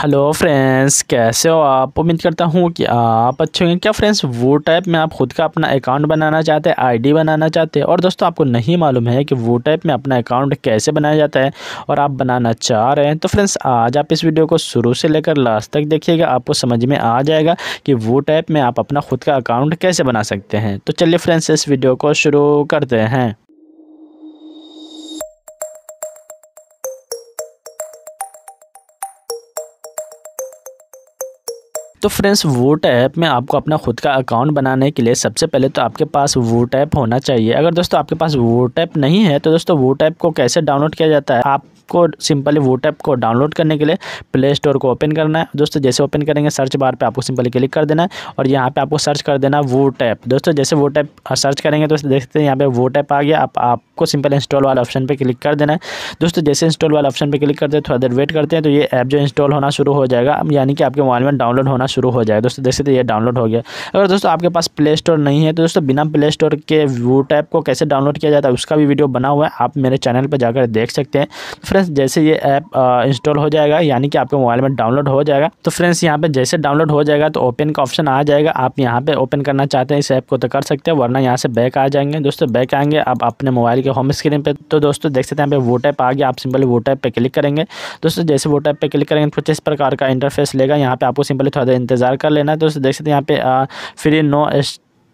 hello friends कैसे हो आप उम्मीद करता हूँ कि आप अच्छे होंगे क्या फ्रेंड्स वो टाइप में आप खुद का अपना अकाउंट बनाना चाहते हैं आईडी बनाना चाहते हैं और दोस्तों आपको नहीं मालूम है कि वो टाइप में अपना अकाउंट कैसे बनाया जाता है और आप बनाना चाह रहे हैं तो फ्रेंड्स आज आप इस वीडियो को शुरू से लेकर लास्ट तक देखिएगा आपको समझ में आ जाएगा कि वो टाइप में आप अपना खुद का अकाउंट कैसे बना सकते हैं तो चलिए फ्रेंड्स इस वीडियो को शुरू करते हैं तो फ्रेंड्स वोट ऐप में आपको अपना खुद का अकाउंट बनाने के लिए सबसे पहले तो आपके पास वोट ऐप होना चाहिए अगर दोस्तों आपके पास वोट ऐप नहीं है तो दोस्तों वोट ऐप को कैसे डाउनलोड किया जाता है आपको सिंपली वोट ऐप को डाउनलोड करने के लिए प्ले स्टोर को ओपन करना है दोस्तों जैसे ओपन करेंगे सर्च बार पे आपको सिंपली क्लिक कर देना है और यहाँ पर आपको सर्च कर देना वोट ऐप दोस्तों जैसे वोट ऐप सर्च करेंगे तो देखते हैं यहाँ पर वोट ऐप आ गया आप आपको सिंपल इंस्टॉल वाला ऑप्शन पर क्लिक कर देना है दोस्तों जैसे इंस्टॉल वाला ऑप्शन पर क्लिक करते हैं थोड़ा देर वेट करते हैं तो ये ऐप जो इंस्टॉल होना शुरू हो जाएगा यानी कि आपके मोबाइल में डाउनलोड होना शुरू हो जाएगा दोस्तों जैसे तो ये डाउनलोड हो गया अगर दोस्तों आपके पास प्ले स्टोर नहीं है तो दोस्तों बिना प्ले स्टोर के वूट टैप को कैसे डाउनलोड किया जाता है उसका भी वीडियो बना हुआ है आप मेरे चैनल पर जाकर देख सकते हैं फ्रेंड्स जैसे ये ऐप इंस्टॉल हो जाएगा यानी कि आपके मोबाइल में डाउनलोड हो जाएगा तो फ्रेंड्स यहाँ पर जैसे डाउनलोड हो जाएगा तो ओपन का ऑप्शन आ जाएगा आप यहाँ पर ओपन करना चाहते हैं इस ऐप को तो कर सकते हैं वरना यहाँ से बैक आ जाएंगे दोस्तों बैक आएंगे आप अपने मोबाइल के जाएगी होम स्क्रीन पे तो दोस्तों देख सकते हैं यहाँ पे वो टैप आ गया आप सिंपली वो टैप पे क्लिक करेंगे दोस्तों जैसे वो टैप पे क्लिक करेंगे तो कुछ इस प्रकार का इंटरफेस लेगा यहाँ पे आपको सिंपली थोड़ा इंतजार कर लेना है दोस्तों देख सकते हैं यहाँ पे फ्री नो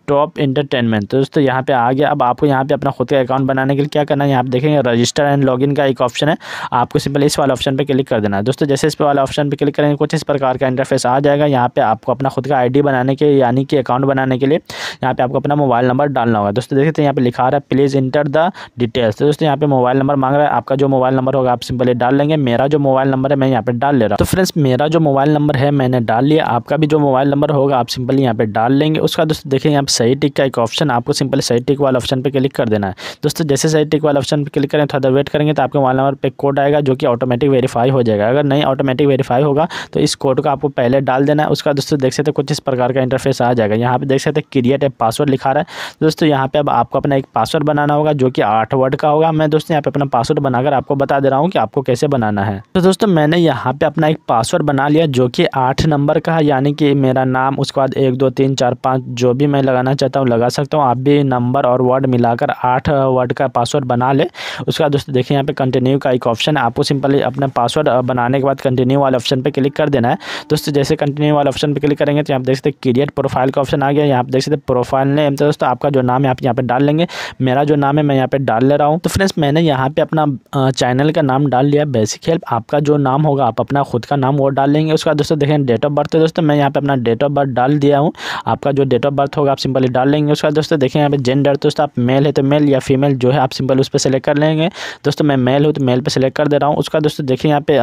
टॉप इंटरटेनमेंट तो दोस्तों यहाँ पे आ गया अब आपको यहाँ पे अपना खुद का अकाउंट बनाने के लिए क्या करना है यहाँ पे देखेंगे रजिस्टर एंड लॉगिन का एक ऑप्शन है आपको सिंपल इस वाले ऑप्शन पे क्लिक कर देना है दोस्तों जैसे इस पर वाले ऑप्शन पे क्लिक करेंगे कुछ इस प्रकार का इंटरफेस आ जाएगा यहाँ पे आपको अपना खुद का आई बनाने के यानी कि अकाउंट बनाने के लिए यहाँ पे आपको अपना मोबाइल नंबर डालना होगा दोस्तों देखते हैं यहाँ पे लिखा रहा है प्लीज़ इंटर द डिटेल्स तो दोस्तों यहाँ पे मोबाइल नंबर मांग रहा है आपका जो मोबाइल नंबर होगा आप सिंपल डाल लेंगे मेरा जो मोबाइल नंबर है मैं यहाँ पे डाल ले रहा हूँ तो फ्रेंड्स मेरा जो मोबाइल नंबर है मैंने डाल लिया आपका भी जो मोबाइल नंबर होगा आप सिंपली यहाँ पे डाल लेंगे उसका दोस्तों देखिए यहाँ सही टिक का एक ऑप्शन आपको सिंपली सही टिक वाला ऑप्शन पर क्लिक कर देना है दोस्तों जैसे सही टिक वाले ऑप्शन पर क्लिक करें थोड़ा तो वेट करेंगे तो आपके मोबाइल नंबर पर कोड आएगा जो कि ऑटोमेटिक वेरीफाई हो जाएगा अगर नहीं ऑटोमेटिक वेरीफाई होगा तो इस कोड को आपको पहले डाल देना है उसका दोस्तों देख सकते कुछ इस प्रकार का इंटरफेस आ जाएगा यहाँ पर देख सकते क्रिएट ए पासवर्ड लिखा रहा है दोस्तों यहाँ पर अब आपको अपना एक पासवर्ड बनाना होगा जो कि आठ वर्ड का होगा मैं दोस्तों यहाँ पर अपना पासवर्ड बनाकर आपको बता दे रहा हूँ कि आपको कैसे बनाना है तो दोस्तों मैंने यहाँ पर अपना एक पासवर्ड बना लिया जो कि आठ नंबर का है यानी कि मेरा नाम उसके बाद एक दो तीन चार पाँच जो भी मैं लगाना लगाना चाहता हूँ लगा सकता हूँ आप भी नंबर और वर्ड मिलाकर आठ वर्ड का पासवर्ड बना ले उसके बाद दोस्तों देखिए यहाँ पे कंटिन्यू का एक ऑप्शन है आपको सिंपली अपना पासवर्ड बनाने के बाद कंटिन्यू वाले ऑप्शन पर क्लिक कर देना है दोस्तों जैसे कंटिन्यू वाले ऑप्शन पर क्लिक करेंगे तो आप देख सकते क्रिएट प्रोफाइल का ऑप्शन आ गया यहाँ पर देख सकते प्रोफाइल नेम तो दोस्तों आपका जो नाम है आप यहाँ पर डाल लेंगे मेरा जो नाम है मैं यहाँ पर डाल ले रहा हूँ तो फ्रेंड्स मैंने यहाँ पर अपना चैनल का नाम डाल लिया बेसिक हेल्प आपका जो नाम होगा आप अपना खुद का नाम वो डाल लेंगे उसका दोस्तों देखें डेट ऑफ बर्थ है दोस्तों मैं यहाँ पर अपना डेट ऑफ बर्थ डाल दिया हूँ आपका जो डेट ऑफ बर्थ होगा आप सिंपल सिंपली डाल लेंगे उसका दोस्तों देखें यहाँ पे जेंडर दोस्तों आप मेल है तो मेल या फीमेल जो है आप सिंपल उस पर सेलेक्ट कर लेंगे दोस्तों मैं मेल हूँ तो मेल पर सेलेक्ट कर दे रहा हूँ उसका दोस्तों देखिए यहाँ पे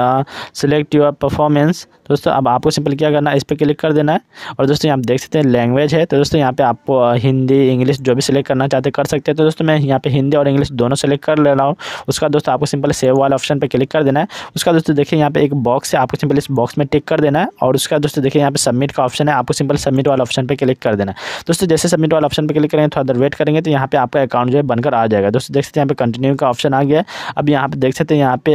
सिलेक्ट योर परफॉर्मेंस दोस्तों अब आपको सिंपल क्या करना है इस पर क्लिक कर देना है और दोस्तों यहाँ देख सकते हैं लैंग्वेज है तो दोस्तों यहाँ पे आप हिंदी इंग्लिश जो भी सिलेक्ट करना चाहते कर सकते हैं तो दोस्तों मैं यहाँ पे हिंदी और इंग्लिश दोनों सेलेक्ट कर ले रहा हूँ उसका दोस्तों आपको सिंपल सेव वाला ऑप्शन पर क्लिक कर देना है उसका दोस्तों देखिए यहाँ पे एक बॉक्स है आपको सिंपल इस बॉक्स में टिक कर देना है और उसका दोस्तों देखिए यहाँ पे सबमिट का ऑप्शन है आपको सिंपल सबमिट वाला ऑप्शन पर क्लिक कर देना है दोस्तों जैसे जैसे सबमिट वाले ऑप्शन पर क्लिक करेंगे थोड़ा देर वेट करेंगे तो यहाँ पे आपका अकाउंट जो है बनकर आ जाएगा दोस्तों देख सकते हैं यहाँ पे कंटिन्यू का ऑप्शन आ गया अब यहाँ पे देख सकते हैं यहाँ पे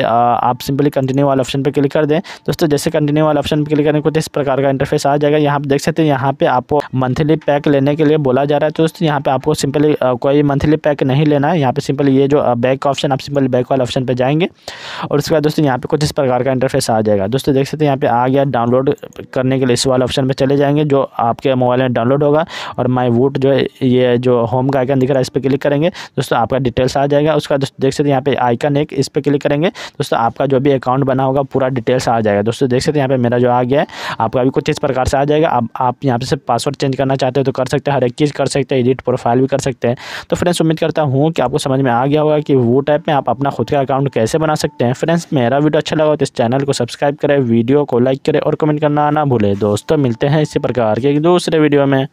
आप सिंपली कंटिन्यू वाले ऑप्शन पर क्लिक कर दें दोस्तों जैसे कंटिन्यू वाले ऑप्शन पर क्लिक करेंगे कुछ इस प्रकार का इंटरफेस आ जाएगा यहाँ पर देख सकते हैं यहाँ पे आपको मंथली पैक लेने के लिए बोला जा रहा है तो दोस्तों यहाँ पे आपको सिंपली कोई मंथली पैक नहीं लेना है यहाँ पे सिंपली ये जो बैक ऑप्शन आप सिंपली बैक वाले ऑप्शन पर जाएंगे और उसके बाद दोस्तों यहाँ पे कुछ इस प्रकार का इंटरफेस आ जाएगा दोस्तों देख सकते हैं यहाँ पे आ गया डाउनलोड करने के लिए इस वाले ऑप्शन पर चले जाएंगे जो आपके मोबाइल में डाउनलोड होगा और माई है वोट जो है ये जो होम का आइकन दिख रहा है इस पर क्लिक करेंगे दोस्तों आपका डिटेल्स आ जाएगा उसका देख सकते हैं यहाँ पे आइकन एक इस पर क्लिक करेंगे दोस्तों आपका जो भी अकाउंट बना होगा पूरा डिटेल्स आ जाएगा दोस्तों देख सकते हैं यहाँ पे मेरा जो आ गया है आपका भी कुछ इस प्रकार से आ जाएगा अब आप यहाँ पे पासवर्ड चेंज करना चाहते हो तो कर सकते हैं हर एक चीज़ कर सकते हैं एडिट प्रोफाइल भी कर सकते हैं तो फ्रेंड्स उम्मीद करता हूँ कि आपको समझ में आ गया होगा कि वो टाइप में आप अपना खुद का अकाउंट कैसे बना सकते हैं फ्रेंड्स मेरा वीडियो अच्छा लगा तो इस चैनल को सब्सक्राइब करें वीडियो को लाइक करें और कमेंट करना ना भूलें दोस्तों मिलते हैं इसी प्रकार के दूसरे वीडियो में